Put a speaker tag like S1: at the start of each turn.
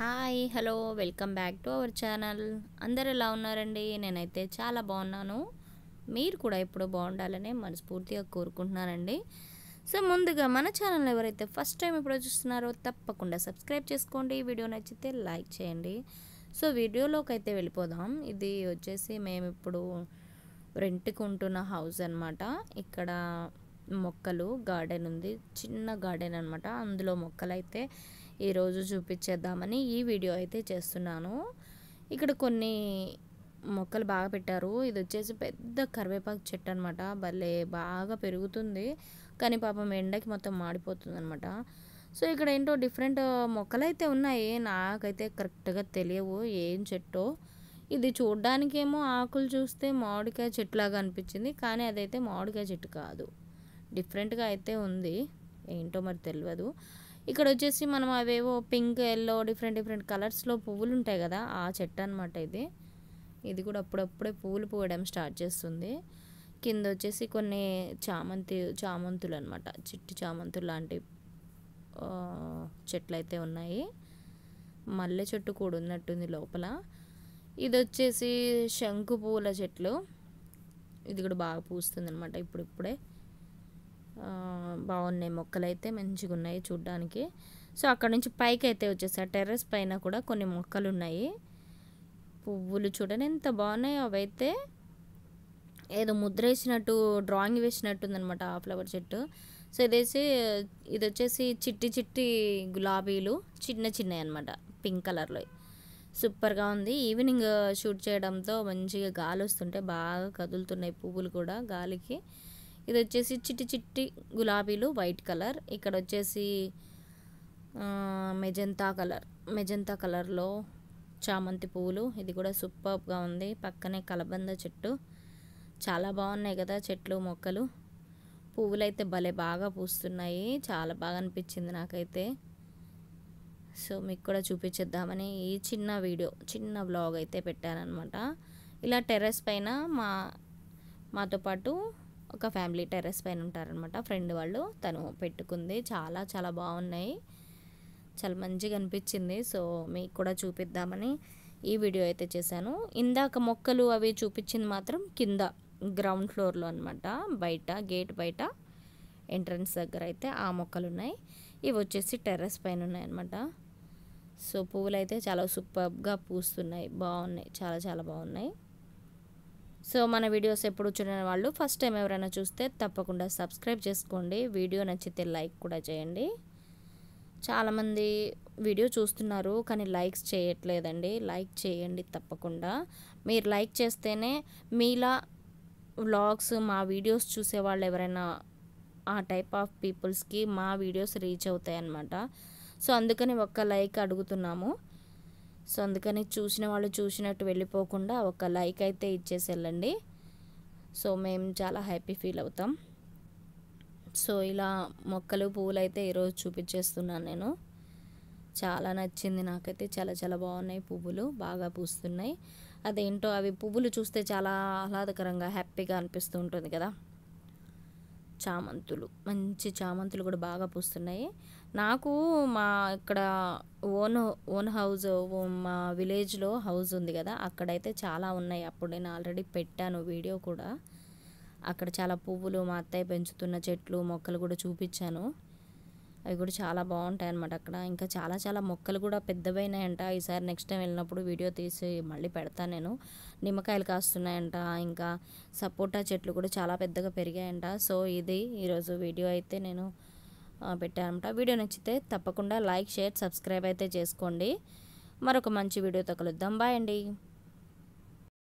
S1: hi hello welcome back to our channel అందరు ఎలా ఉన్నారండి నేనైతే చాలా బాగున్నాను మీరు కూడా ఇప్పుడు బాగుండాలని మనస్ఫూర్తిగా కోరుకుంటున్నానండి సో ముందుగా మన ఛానల్ ఎవరైతే ఫస్ట్ టైం ఎప్పుడో చూస్తున్నారో తప్పకుండా సబ్స్క్రైబ్ చేసుకోండి వీడియో నచ్చితే లైక్ చేయండి సో వీడియోలోకి అయితే వెళ్ళిపోదాం ఇది వచ్చేసి మేము ఇప్పుడు రెంట్కి ఉంటున్న హౌస్ అనమాట ఇక్కడ మొక్కలు గార్డెన్ ఉంది చిన్న గార్డెన్ అనమాట అందులో మొక్కలైతే ఈరోజు చూపించేద్దామని ఈ వీడియో అయితే చేస్తున్నాను ఇక్కడ కొన్ని మొక్కలు బాగా పెట్టారు ఇది వచ్చేసి పెద్ద కరివేపాకు చెట్టు అనమాట భలే బాగా పెరుగుతుంది కానీ పాపం ఎండకి మొత్తం మాడిపోతుంది అనమాట సో ఇక్కడ ఏంటో డిఫరెంట్ మొక్కలు అయితే ఉన్నాయి నాకైతే కరెక్ట్గా తెలియవు ఏం చెట్టో ఇది చూడ్డానికేమో ఆకులు చూస్తే మామిడికాయ చెట్టులాగా అనిపించింది కానీ అదైతే మామిడికాయ చెట్టు కాదు డిఫరెంట్గా అయితే ఉంది ఏంటో మరి తెలియదు ఇక్కడ వచ్చేసి మనం అవేవో పింక్ ఎల్లో డిఫరెంట్ డిఫరెంట్ కలర్స్లో పువ్వులు ఉంటాయి కదా ఆ చెట్టు అనమాట ఇది ఇది కూడా అప్పుడప్పుడే పువ్వులు పోయడం స్టార్ట్ చేస్తుంది కింద వచ్చేసి కొన్ని చామంతి చామంతులు అనమాట చిట్టి చామంతులు లాంటి చెట్లు అయితే ఉన్నాయి మల్లె చెట్టు కూడా ఉన్నట్టుంది లోపల ఇది వచ్చేసి శంకు పువ్వుల చెట్లు ఇది కూడా బాగా పూస్తుంది అనమాట ఇప్పుడిప్పుడే బాగున్నాయి మొక్కలు అయితే మంచిగా ఉన్నాయి చూడ్డానికి సో అక్కడ నుంచి పైకి అయితే వచ్చేసా టెర్రస్ పైన కూడా కొన్ని మొక్కలు ఉన్నాయి పువ్వులు చూడండి ఎంత బాగున్నాయో అవైతే ఏదో ముద్ర వేసినట్టు డ్రాయింగ్ ఉందనమాట ఆ ఫ్లవర్ చెట్టు సో ఇదేసి ఇది వచ్చేసి చిట్టి చిట్టి గులాబీలు చిన్న చిన్నవి అనమాట పింక్ కలర్లో సూపర్గా ఉంది ఈవినింగ్ షూట్ చేయడంతో మంచిగా గాలి వస్తుంటే బాగా కదులుతున్నాయి పువ్వులు కూడా గాలికి ఇది వచ్చేసి చిట్టి చిట్టి గులాబీలు వైట్ కలర్ ఇక్కడ వచ్చేసి మెజంతా కలర్ మెజంతా కలర్లో చామంతి పువ్వులు ఇది కూడా సూపర్గా ఉంది పక్కనే కలబంద చెట్టు చాలా బాగున్నాయి కదా చెట్లు మొక్కలు పువ్వులు అయితే భలే బాగా పూస్తున్నాయి చాలా బాగా అనిపించింది నాకైతే సో మీకు కూడా చూపించేద్దామని ఈ చిన్న వీడియో చిన్న బ్లాగ్ అయితే పెట్టానమాట ఇలా టెర్రస్ పైన మా మాతో పాటు ఒక ఫ్యామిలీ టెర్రస్ పైన ఉంటారనమాట ఫ్రెండ్ వాళ్ళు తను పెట్టుకుంది చాలా చాలా బాగున్నాయి చాలా మంచిగా అనిపించింది సో మీకు కూడా చూపిద్దామని ఈ వీడియో అయితే చేశాను ఇందాక మొక్కలు అవి చూపించింది మాత్రం కింద గ్రౌండ్ ఫ్లోర్లో అనమాట బయట గేట్ బయట ఎంట్రన్స్ దగ్గర అయితే ఆ మొక్కలు ఉన్నాయి ఇవి వచ్చేసి టెర్రస్ పైన ఉన్నాయి అనమాట సో పువ్వులు అయితే చాలా సూపర్గా పూస్తున్నాయి బాగున్నాయి చాలా చాలా బాగున్నాయి సో మన వీడియోస్ ఎప్పుడు చూడని వాళ్ళు ఫస్ట్ టైం ఎవరైనా చూస్తే తప్పకుండా సబ్స్క్రైబ్ చేసుకోండి వీడియో నచ్చితే లైక్ కూడా చేయండి చాలామంది వీడియో చూస్తున్నారు కానీ లైక్స్ చేయట్లేదండి లైక్ చేయండి తప్పకుండా మీరు లైక్ చేస్తేనే మీలా వ్లాగ్స్ మా వీడియోస్ చూసే వాళ్ళు ఎవరైనా ఆ టైప్ ఆఫ్ పీపుల్స్కి మా వీడియోస్ రీచ్ అవుతాయి అన్నమాట సో అందుకని ఒక్క లైక్ అడుగుతున్నాము సో అందుకని చూసిన వాళ్ళు చూసినట్టు వెళ్ళిపోకుండా ఒక లైక్ అయితే ఇచ్చేసి వెళ్ళండి సో మేము చాలా హ్యాపీ ఫీల్ అవుతాం సో ఇలా మొక్కలు పువ్వులు అయితే ఈరోజు చూపించేస్తున్నాను నేను చాలా నచ్చింది నాకైతే చాలా చాలా బాగున్నాయి పువ్వులు బాగా పూస్తున్నాయి అదేంటో అవి పువ్వులు చూస్తే చాలా ఆహ్లాదకరంగా హ్యాపీగా అనిపిస్తూ ఉంటుంది కదా చామంతులు మంచి చామంతులు కూడా బాగా పూస్తున్నాయి నాకు మా ఇక్కడ ఓన్ ఓన్ హౌస్ మా విలేజ్లో హౌస్ ఉంది కదా అక్కడైతే చాలా ఉన్నాయి అప్పుడు నేను ఆల్రెడీ పెట్టాను వీడియో కూడా అక్కడ చాలా పువ్వులు మా అత్తయ్య పెంచుతున్న చెట్లు మొక్కలు కూడా చూపించాను అవి కూడా చాలా బాగుంటాయి అనమాట అక్కడ ఇంకా చాలా చాలా మొక్కలు కూడా పెద్దవైనాయంట ఈసారి నెక్స్ట్ టైం వెళ్ళినప్పుడు వీడియో తీసి మళ్ళీ పెడతాను నేను నిమ్మకాయలు కాస్తున్నాయంట ఇంకా సపోటా చెట్లు కూడా చాలా పెద్దగా పెరిగాయంట సో ఇది ఈరోజు వీడియో అయితే నేను పెట్టానమాట వీడియో నచ్చితే తప్పకుండా లైక్ షేర్ సబ్స్క్రైబ్ అయితే చేసుకోండి మరొక మంచి వీడియోతో కలుద్దాం బాయ్ అండి